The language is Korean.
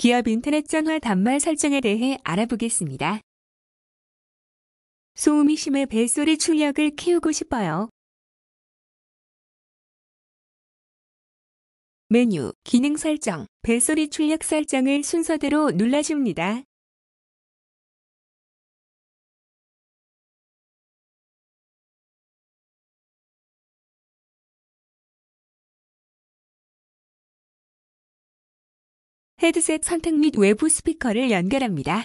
기업 인터넷 전화 단말 설정에 대해 알아보겠습니다. 소음이 심해 벨소리 출력을 키우고 싶어요. 메뉴, 기능 설정, 벨소리 출력 설정을 순서대로 눌러줍니다. 헤드셋 선택 및 외부 스피커를 연결합니다.